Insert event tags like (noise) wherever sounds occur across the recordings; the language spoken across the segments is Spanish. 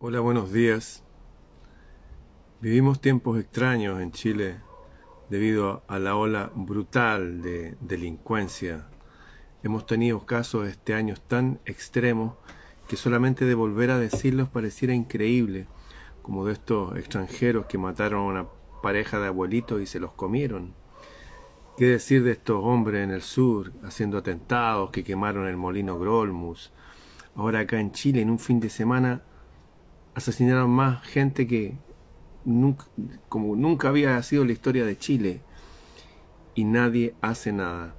Hola, buenos días. Vivimos tiempos extraños en Chile debido a la ola brutal de delincuencia. Hemos tenido casos este año tan extremos que solamente de volver a decirlos pareciera increíble, como de estos extranjeros que mataron a una pareja de abuelitos y se los comieron. ¿Qué decir de estos hombres en el sur haciendo atentados que quemaron el molino Grolmus? Ahora acá en Chile, en un fin de semana, asesinaron más gente que nunca, como nunca había sido la historia de Chile. Y nadie hace nada.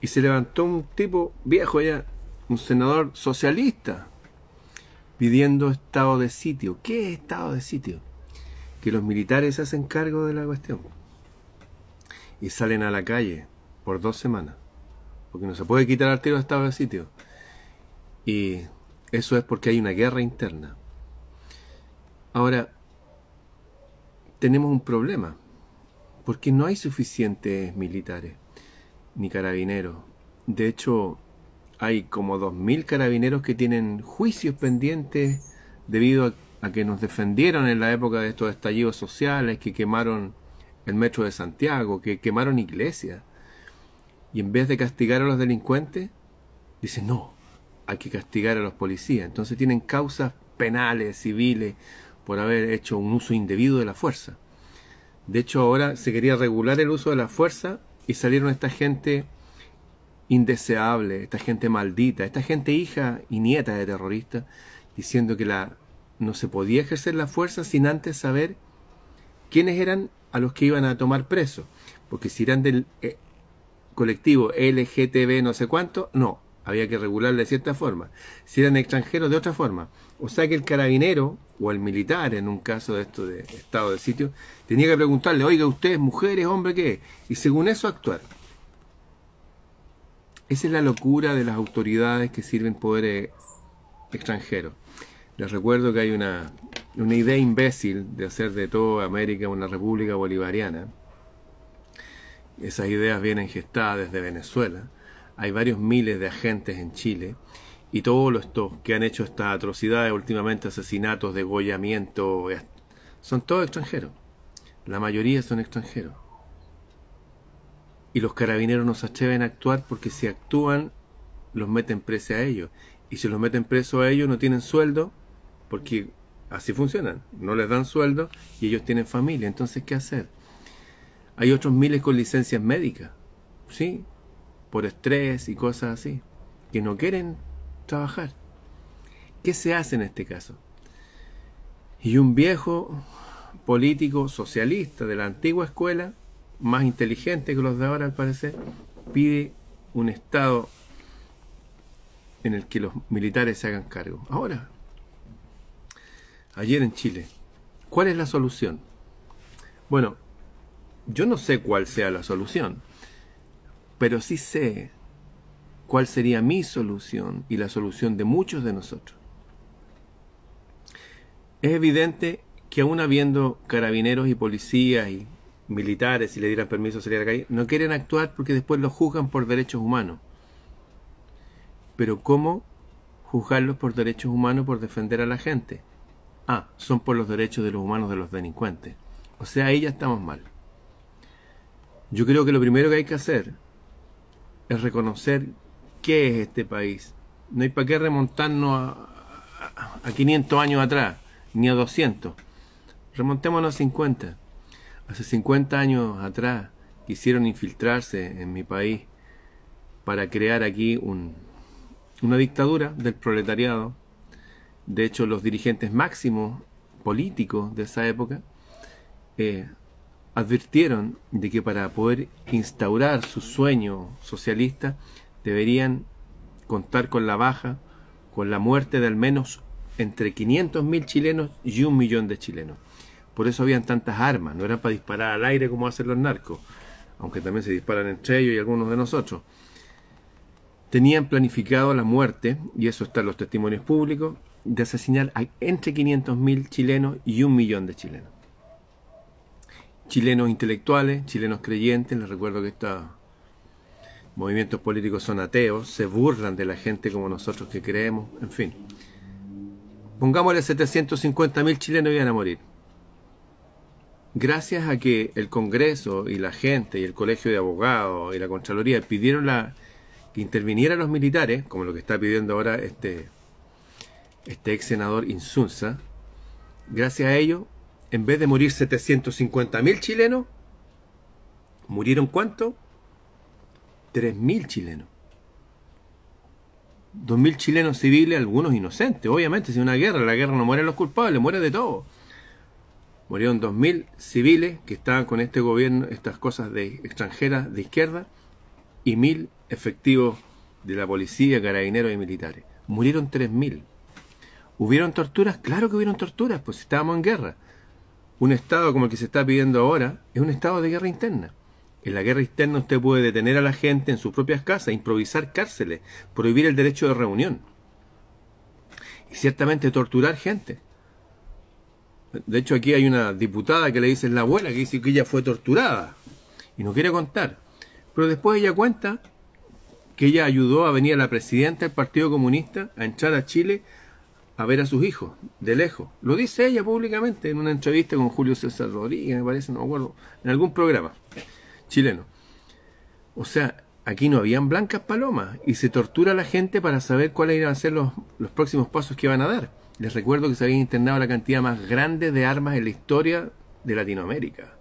Y se levantó un tipo viejo ya, un senador socialista, pidiendo estado de sitio. ¿Qué es estado de sitio? Que los militares se hacen cargo de la cuestión. Y salen a la calle por dos semanas. Porque no se puede quitar el tiro de estado de sitio. Y eso es porque hay una guerra interna. Ahora, tenemos un problema, porque no hay suficientes militares ni carabineros. De hecho, hay como 2.000 carabineros que tienen juicios pendientes debido a, que nos defendieron en la época de estos estallidos sociales, que quemaron el metro de Santiago, que quemaron iglesias. Y en vez de castigar a los delincuentes, dicen, no, hay que castigar a los policías. Entonces tienen causas penales, civiles, por haber hecho un uso indebido de la fuerza. De hecho, ahora se quería regular el uso de la fuerza y salieron esta gente indeseable, esta gente maldita, esta gente hija y nieta de terroristas, diciendo que la, no se podía ejercer la fuerza sin antes saber quiénes eran a los que iban a tomar preso Porque si eran del eh, colectivo LGTB no sé cuánto, no, había que regular de cierta forma. Si eran extranjeros, de otra forma. O sea que el carabinero o el militar, en un caso de esto de estado de sitio, tenía que preguntarle, oiga, usted mujeres, mujer, hombre, ¿qué Y según eso actuar. Esa es la locura de las autoridades que sirven poder extranjeros. Les recuerdo que hay una, una idea imbécil de hacer de toda América una república bolivariana. Esas ideas vienen gestadas desde Venezuela hay varios miles de agentes en Chile y todos los que han hecho estas atrocidades últimamente, asesinatos, degollamientos, eh, son todos extranjeros. La mayoría son extranjeros. Y los carabineros no se atreven a actuar porque si actúan los meten preso a ellos. Y si los meten preso a ellos no tienen sueldo porque así funcionan. No les dan sueldo y ellos tienen familia. Entonces, ¿qué hacer? Hay otros miles con licencias médicas. Sí, por estrés y cosas así, que no quieren trabajar. ¿Qué se hace en este caso? Y un viejo político socialista de la antigua escuela, más inteligente que los de ahora al parecer, pide un Estado en el que los militares se hagan cargo. Ahora, ayer en Chile, ¿cuál es la solución? Bueno, yo no sé cuál sea la solución pero sí sé cuál sería mi solución y la solución de muchos de nosotros. Es evidente que aún habiendo carabineros y policías y militares, si le dieran permiso a la calle, no quieren actuar porque después los juzgan por derechos humanos. Pero ¿cómo juzgarlos por derechos humanos por defender a la gente? Ah, son por los derechos de los humanos de los delincuentes. O sea, ahí ya estamos mal. Yo creo que lo primero que hay que hacer es reconocer qué es este país. No hay para qué remontarnos a, 500 años atrás, ni a 200. Remontémonos a 50. Hace 50 años atrás quisieron infiltrarse en mi país para crear aquí un, una dictadura del proletariado. De hecho, los dirigentes máximos políticos de esa época eh, advirtieron de que para poder instaurar su sueño socialista deberían contar con la baja, con la muerte de al menos entre 500.000 chilenos y un millón de chilenos. Por eso habían tantas armas, no era para disparar al aire como hacen los narcos, aunque también se disparan entre ellos y algunos de nosotros. Tenían planificado la muerte, y eso está en los testimonios públicos, de asesinar a entre 500.000 chilenos y un millón de chilenos chilenos intelectuales, chilenos creyentes, les recuerdo que estos movimientos políticos son ateos, se burlan de la gente como nosotros que creemos, en fin. Pongámosle 750.000 chilenos iban a morir. Gracias a que el Congreso y la gente y el Colegio de Abogados y la Contraloría pidieron la, que intervinieran los militares, como lo que está pidiendo ahora este, este ex senador Insunza, gracias a ello en vez de morir 750.000 chilenos, murieron cuánto? 3.000 chilenos. 2.000 chilenos civiles, algunos inocentes. Obviamente, si es una guerra, la guerra no a los culpables, muere de todo. Murieron 2.000 civiles que estaban con este gobierno, estas cosas de extranjeras de izquierda, y 1.000 efectivos de la policía, carabineros y militares. Murieron 3.000. ¿Hubieron torturas? Claro que hubieron torturas, pues estábamos en guerra un Estado como el que se está pidiendo ahora es un Estado de guerra interna. En la guerra interna usted puede detener a la gente en sus propias casas, improvisar cárceles, prohibir el derecho de reunión y ciertamente torturar gente. De hecho aquí hay una diputada que le dice la abuela que dice que ella fue torturada y no quiere contar. Pero después ella cuenta que ella ayudó a venir a la presidenta del Partido Comunista a entrar a Chile a ver a sus hijos de lejos. Lo dice ella públicamente en una entrevista con Julio César Rodríguez, me parece, no me acuerdo, en algún programa chileno. O sea, aquí no habían blancas palomas y se tortura a la gente para saber cuáles iban a ser los, los próximos pasos que van a dar. Les recuerdo que se habían internado la cantidad más grande de armas en la historia de Latinoamérica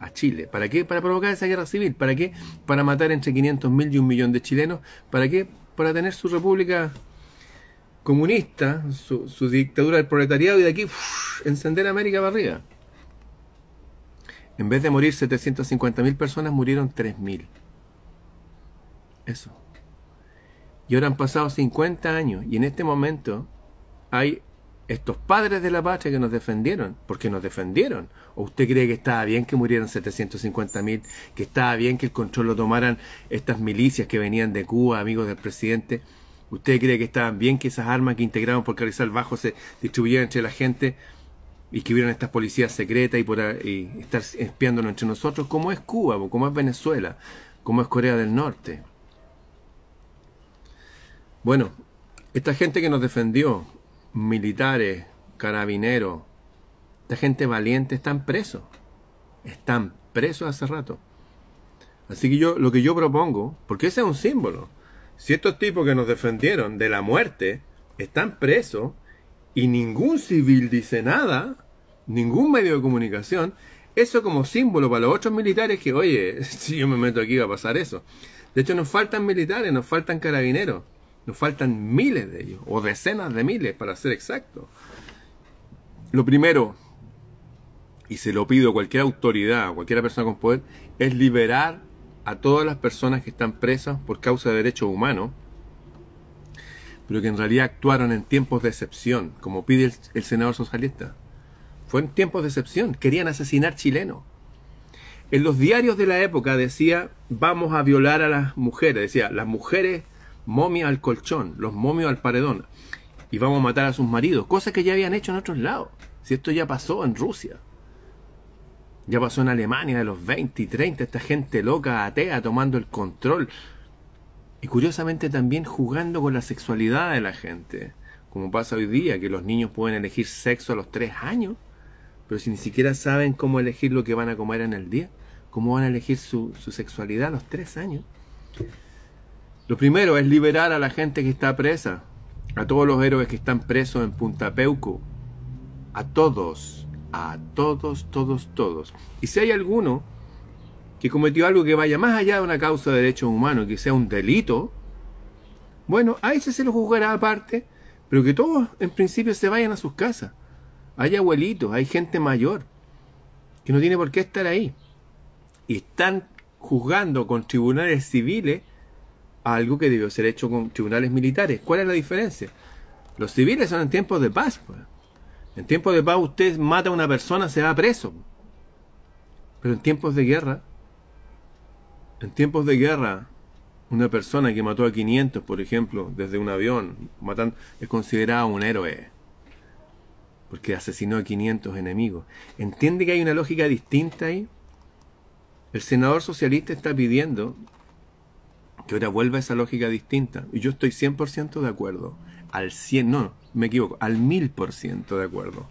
a Chile. ¿Para qué? Para provocar esa guerra civil. ¿Para qué? Para matar entre 500.000 y un millón de chilenos. ¿Para qué? Para tener su república comunista, su, dictadura del proletariado y de aquí encender América para arriba. En vez de morir 750.000 personas, murieron 3.000. Eso. Y ahora han pasado 50 años y en este momento hay estos padres de la patria que nos defendieron, porque nos defendieron. ¿O usted cree que estaba bien que murieran 750.000, que estaba bien que el control lo tomaran estas milicias que venían de Cuba, amigos del presidente? ¿Usted cree que estaban bien que esas armas que integraron por Carrizal Bajo se distribuyeran entre la gente y que hubieran estas policías secretas y, por, estar espiándonos entre nosotros? ¿Cómo es Cuba? ¿Cómo es Venezuela? ¿Cómo es Corea del Norte? Bueno, esta gente que nos defendió, militares, carabineros, esta gente valiente, están presos. Están presos hace rato. Así que yo lo que yo propongo, porque ese es un símbolo, si estos tipos que nos defendieron de la muerte están presos y ningún civil dice nada, ningún medio de comunicación, eso como símbolo para los otros militares que, oye, (laughs) si yo me meto aquí va a pasar eso. De hecho, nos faltan militares, nos faltan carabineros, nos faltan miles de ellos, o decenas de miles, para ser exacto. Lo primero, y se lo pido a cualquier autoridad, a cualquier persona con poder, es liberar a todas las personas que están presas por causa de derechos humanos, pero que en realidad actuaron en tiempos de excepción, como pide el, senador socialista. fue en tiempos de excepción, querían asesinar chilenos. En los diarios de la época decía, vamos a violar a las mujeres, decía, las mujeres momias al colchón, los momios al paredón, y vamos a matar a sus maridos, cosas que ya habían hecho en otros lados. Si esto ya pasó en Rusia. Ya pasó en Alemania de los 20 y 30, esta gente loca, atea, tomando el control. Y curiosamente también jugando con la sexualidad de la gente. Como pasa hoy día, que los niños pueden elegir sexo a los 3 años, pero si ni siquiera saben cómo elegir lo que van a comer en el día, cómo van a elegir su, su sexualidad a los 3 años. Lo primero es liberar a la gente que está presa, a todos los héroes que están presos en Punta Peuco, a todos a todos, todos, todos. Y si hay alguno que cometió algo que vaya más allá de una causa de derechos humanos, que sea un delito, bueno, a ese se lo juzgará aparte, pero que todos en principio se vayan a sus casas. Hay abuelitos, hay gente mayor, que no tiene por qué estar ahí. Y están juzgando con tribunales civiles algo que debió ser hecho con tribunales militares. ¿Cuál es la diferencia? Los civiles son en tiempos de paz. Pues. En tiempos de paz usted mata a una persona, se va preso. Pero en tiempos de guerra, en tiempos de guerra, una persona que mató a 500, por ejemplo, desde un avión, es considerada un héroe. Porque asesinó a 500 enemigos. ¿Entiende que hay una lógica distinta ahí? El senador socialista está pidiendo que ahora vuelva esa lógica distinta. Y yo estoy 100% de acuerdo al 100, no, me equivoco, al 1000% de acuerdo.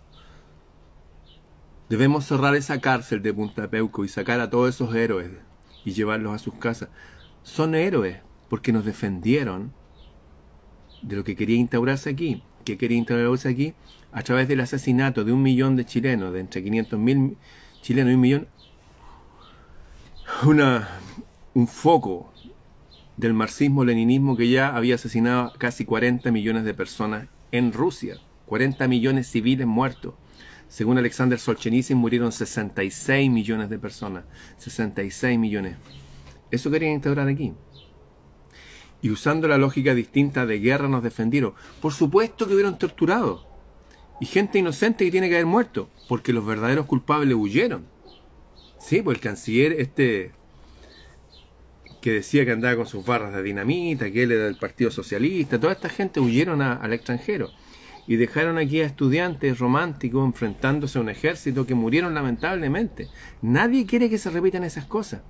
Debemos cerrar esa cárcel de Punta Peuco y sacar a todos esos héroes y llevarlos a sus casas. Son héroes porque nos defendieron de lo que quería instaurarse aquí. que quería instaurarse aquí? A través del asesinato de un millón de chilenos, de entre 500 mil chilenos y un millón, una, un foco del marxismo-leninismo que ya había asesinado casi 40 millones de personas en Rusia, 40 millones civiles muertos. Según Alexander Solzhenitsyn murieron 66 millones de personas, 66 millones. Eso querían instaurar aquí. Y usando la lógica distinta de guerra nos defendieron. Por supuesto que hubieron torturado. Y gente inocente que tiene que haber muerto, porque los verdaderos culpables huyeron. Sí, pues el canciller, este que decía que andaba con sus barras de dinamita, que él era del Partido Socialista, toda esta gente huyeron al extranjero y dejaron aquí a estudiantes románticos enfrentándose a un ejército que murieron lamentablemente. Nadie quiere que se repitan esas cosas,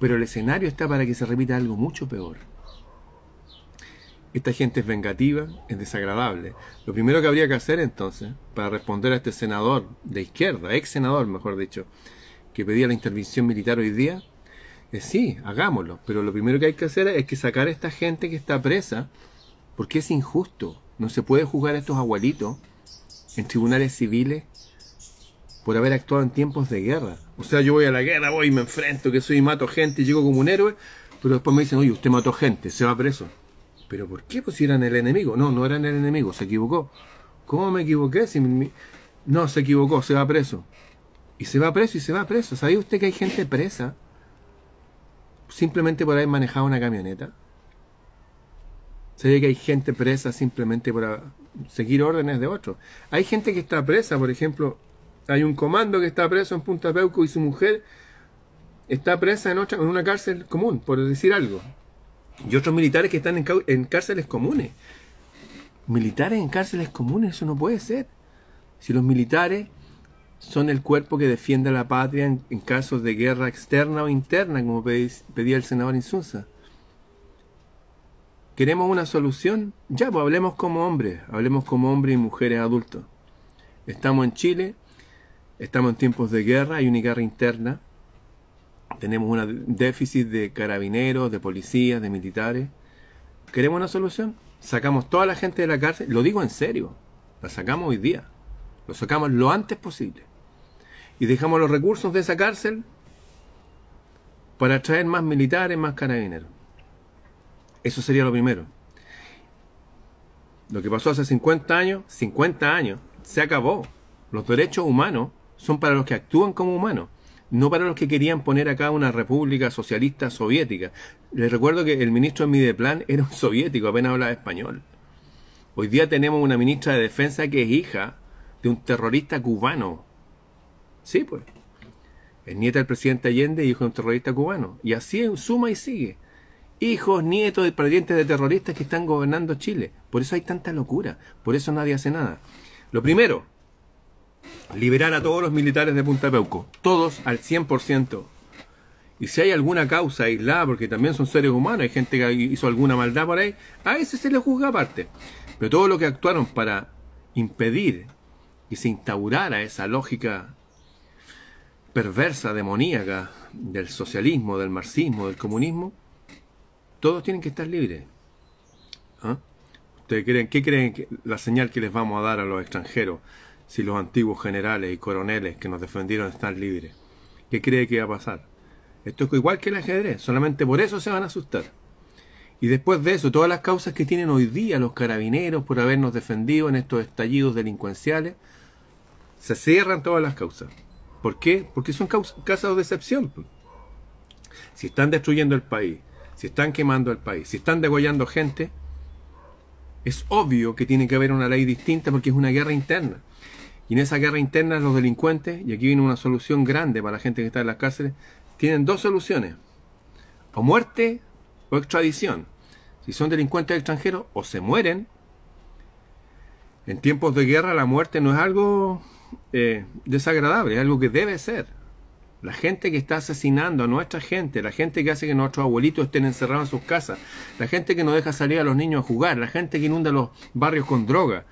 pero el escenario está para que se repita algo mucho peor. Esta gente es vengativa, es desagradable. Lo primero que habría que hacer entonces, para responder a este senador de izquierda, ex senador mejor dicho, que pedía la intervención militar hoy día, eh, sí, hagámoslo, pero lo primero que hay que hacer es que sacar a esta gente que está presa, porque es injusto. No se puede juzgar a estos abuelitos en tribunales civiles por haber actuado en tiempos de guerra. O sea, yo voy a la guerra, voy y me enfrento, que soy y mato gente, llego como un héroe, pero después me dicen, oye, usted mató gente, se va preso. ¿Pero por qué? Pues si eran el enemigo. No, no eran el enemigo, se equivocó. ¿Cómo me equivoqué? Si No, se equivocó, se va preso. Y se va preso y se va preso. ¿Sabe usted que hay gente presa simplemente por haber manejado una camioneta. Se ve que hay gente presa simplemente por seguir órdenes de otros. Hay gente que está presa, por ejemplo, hay un comando que está preso en Punta Peuco y su mujer está presa en, otra, en una cárcel común, por decir algo. Y otros militares que están en cárceles comunes. Militares en cárceles comunes, eso no puede ser. Si los militares son el cuerpo que defiende a la patria en, casos de guerra externa o interna, como pedía el senador Insunza. ¿Queremos una solución? Ya, pues hablemos como hombres, hablemos como hombres y mujeres adultos. Estamos en Chile, estamos en tiempos de guerra, hay una guerra interna, tenemos un déficit de carabineros, de policías, de militares. ¿Queremos una solución? Sacamos toda la gente de la cárcel, lo digo en serio, la sacamos hoy día. Lo sacamos lo antes posible. Y dejamos los recursos de esa cárcel para traer más militares, más carabineros. Eso sería lo primero. Lo que pasó hace 50 años, 50 años, se acabó. Los derechos humanos son para los que actúan como humanos, no para los que querían poner acá una república socialista soviética. Les recuerdo que el ministro de Mideplan era un soviético, apenas hablaba español. Hoy día tenemos una ministra de defensa que es hija de un terrorista cubano. Sí, pues. Es nieta del presidente Allende y hijo de un terrorista cubano. Y así suma y sigue. Hijos, nietos y parientes de terroristas que están gobernando Chile. Por eso hay tanta locura. Por eso nadie hace nada. Lo primero, liberar a todos los militares de Punta Peuco. Todos al 100%. Y si hay alguna causa aislada, porque también son seres humanos, hay gente que hizo alguna maldad por ahí, a ese se le juzga aparte. Pero todo lo que actuaron para impedir y se instaurara esa lógica perversa, demoníaca del socialismo, del marxismo, del comunismo, todos tienen que estar libres. ¿Ah? ¿Ustedes creen, qué creen que la señal que les vamos a dar a los extranjeros si los antiguos generales y coroneles que nos defendieron están libres? ¿Qué cree que va a pasar? Esto es igual que el ajedrez, solamente por eso se van a asustar. Y después de eso, todas las causas que tienen hoy día los carabineros por habernos defendido en estos estallidos delincuenciales, se cierran todas las causas. ¿Por qué? Porque son casos de excepción. Si están destruyendo el país, si están quemando el país, si están degollando gente, es obvio que tiene que haber una ley distinta porque es una guerra interna. Y en esa guerra interna los delincuentes, y aquí viene una solución grande para la gente que está en las cárceles, tienen dos soluciones. O muerte o extradición. Si son delincuentes extranjeros, o se mueren. En tiempos de guerra la muerte no es algo eh, desagradable, es algo que debe ser. La gente que está asesinando a nuestra gente, la gente que hace que nuestros abuelitos estén encerrados en sus casas, la gente que no deja salir a los niños a jugar, la gente que inunda los barrios con droga,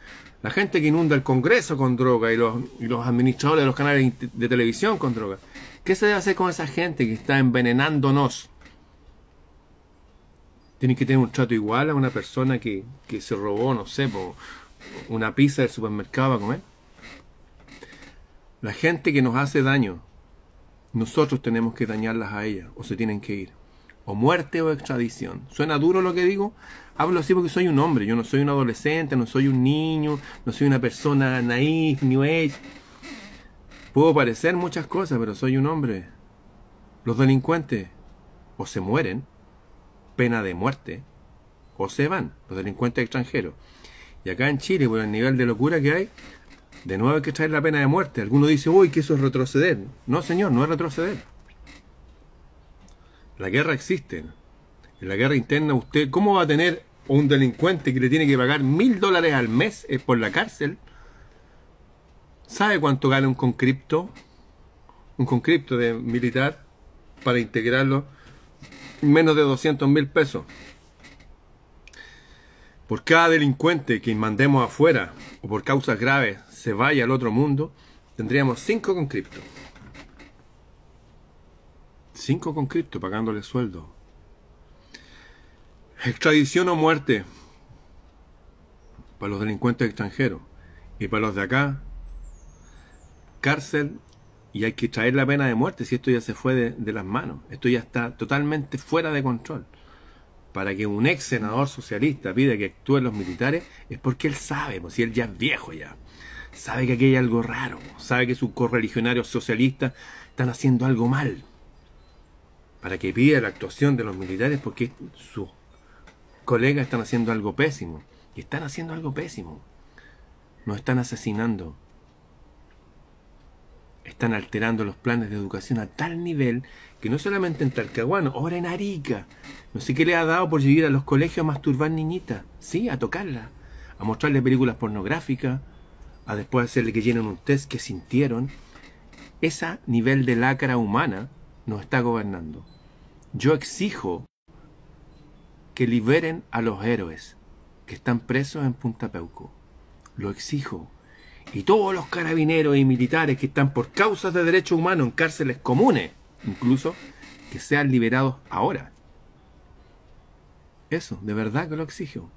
la gente que inunda el Congreso con droga y los, los administradores de los canales de televisión con droga. ¿Qué se debe hacer con esa gente que está envenenándonos? Tienen que tener un trato igual a una persona que, que se robó, no sé, por una pizza del supermercado a comer. La gente que nos hace daño, nosotros tenemos que dañarlas a ellas o se tienen que ir. O muerte o extradición. ¿Suena duro lo que digo? Hablo así porque soy un hombre, yo no soy un adolescente, no soy un niño, no soy una persona naif, ni age. Puedo parecer muchas cosas, pero soy un hombre. Los delincuentes o se mueren, pena de muerte, o se van, los delincuentes extranjeros. Y acá en Chile, por el nivel de locura que hay, de nuevo hay que traer la pena de muerte. Alguno dice, uy, que eso es retroceder. No, señor, no es retroceder. La guerra existe. En la guerra interna, usted, ¿cómo va a tener un delincuente que le tiene que pagar mil dólares al mes eh, por la cárcel? ¿Sabe cuánto gana un concripto? Un concripto de militar para integrarlo. Menos de 200 mil pesos. Por cada delincuente que mandemos afuera o por causas graves se vaya al otro mundo, tendríamos cinco con cinco 5 con pagándole sueldo. Extradición o muerte para los delincuentes extranjeros y para los de acá, cárcel y hay que traer la pena de muerte si esto ya se fue de, las manos. Esto ya está totalmente fuera de control. Para que un ex senador socialista pida que actúen los militares es porque él sabe, pues, si él ya es viejo ya sabe que aquí hay algo raro, sabe que sus correligionarios socialistas están haciendo algo mal, para que pida la actuación de los militares porque sus colegas están haciendo algo pésimo, y están haciendo algo pésimo, no están asesinando, están alterando los planes de educación a tal nivel que no solamente en Talcahuano, ahora en Arica, no sé qué le ha dado por llegar a los colegios a masturbar niñitas, sí, a tocarla a mostrarles películas pornográficas, a después hacerle que llenen un test que sintieron, ese nivel de lacra humana nos está gobernando. Yo exijo que liberen a los héroes que están presos en Punta Peuco. Lo exijo. Y todos los carabineros y militares que están por causas de derechos humanos en cárceles comunes, incluso, que sean liberados ahora. Eso, de verdad que lo exijo.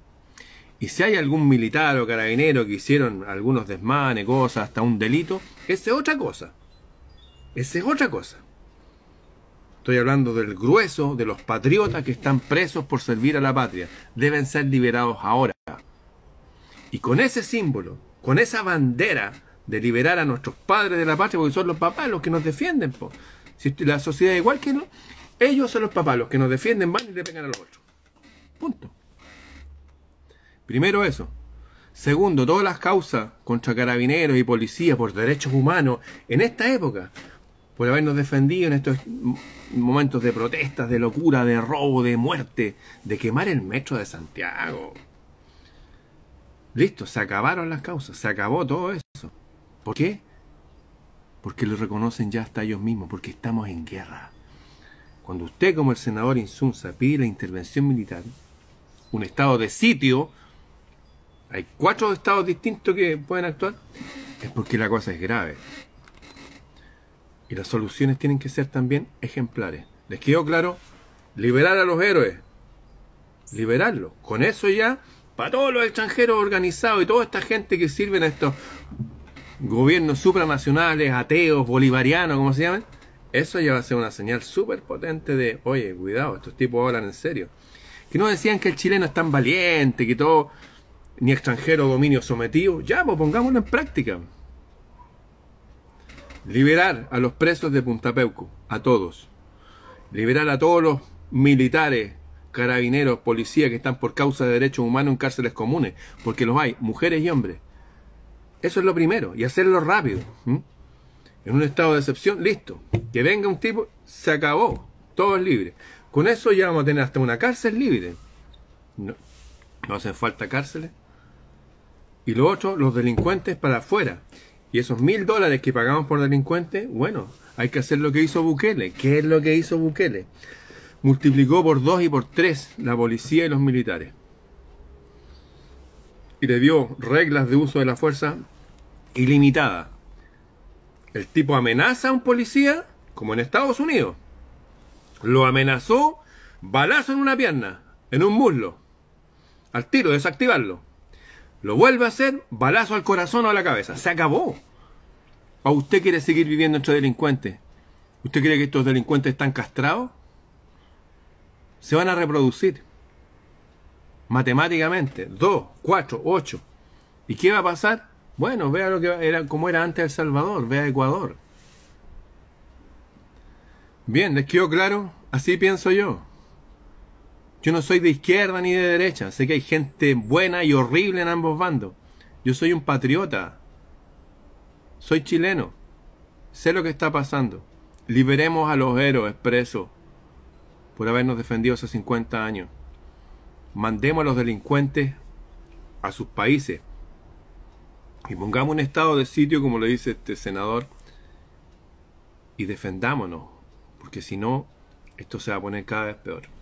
Y si hay algún militar o carabinero que hicieron algunos desmanes, cosas, hasta un delito, esa es otra cosa. Esa es otra cosa. Estoy hablando del grueso de los patriotas que están presos por servir a la patria. Deben ser liberados ahora. Y con ese símbolo, con esa bandera de liberar a nuestros padres de la patria, porque son los papás los que nos defienden. Si la sociedad es igual que no, ellos son los papás los que nos defienden, van y le pegan a los otros. Punto. Primero eso. Segundo, todas las causas contra carabineros y policías por derechos humanos en esta época, por habernos defendido en estos momentos de protestas, de locura, de robo, de muerte, de quemar el metro de Santiago. Listo, se acabaron las causas, se acabó todo eso. ¿Por qué? Porque lo reconocen ya hasta ellos mismos, porque estamos en guerra. Cuando usted como el senador Insunza pide la intervención militar, un estado de sitio, hay cuatro estados distintos que pueden actuar, es porque la cosa es grave. Y las soluciones tienen que ser también ejemplares. ¿Les quedó claro? Liberar a los héroes. Liberarlos. Con eso ya, para todos los extranjeros organizados y toda esta gente que sirven a estos gobiernos supranacionales, ateos, bolivarianos, como se llaman, eso ya va a ser una señal súper potente de, oye, cuidado, estos tipos hablan en serio. Que no decían que el chileno es tan valiente, que todo ni extranjero dominio sometido. Ya, pues pongámoslo en práctica. Liberar a los presos de Puntapeuco, a todos. Liberar a todos los militares, carabineros, policías que están por causa de derechos humanos en cárceles comunes, porque los hay, mujeres y hombres. Eso es lo primero, y hacerlo rápido. En un estado de excepción, listo. Que venga un tipo, se acabó, todo es libre. Con eso ya vamos a tener hasta una cárcel libre. No, no hacen falta cárceles y lo otro, los delincuentes para afuera. Y esos mil dólares que pagamos por delincuentes, bueno, hay que hacer lo que hizo Bukele. ¿Qué es lo que hizo Bukele? Multiplicó por dos y por tres la policía y los militares. Y le dio reglas de uso de la fuerza ilimitada. El tipo amenaza a un policía, como en Estados Unidos. Lo amenazó, balazo en una pierna, en un muslo. Al tiro, desactivarlo. Lo vuelve a hacer, balazo al corazón o a la cabeza. Se acabó. a usted quiere seguir viviendo entre delincuentes? ¿Usted cree que estos delincuentes están castrados? Se van a reproducir. Matemáticamente. Dos, cuatro, ocho. ¿Y qué va a pasar? Bueno, vea lo que era, como era antes El Salvador, vea Ecuador. Bien, les quedó claro, así pienso yo. Yo no soy de izquierda ni de derecha. Sé que hay gente buena y horrible en ambos bandos. Yo soy un patriota. Soy chileno. Sé lo que está pasando. Liberemos a los héroes presos por habernos defendido hace 50 años. Mandemos a los delincuentes a sus países. Y pongamos un estado de sitio, como lo dice este senador, y defendámonos, porque si no, esto se va a poner cada vez peor.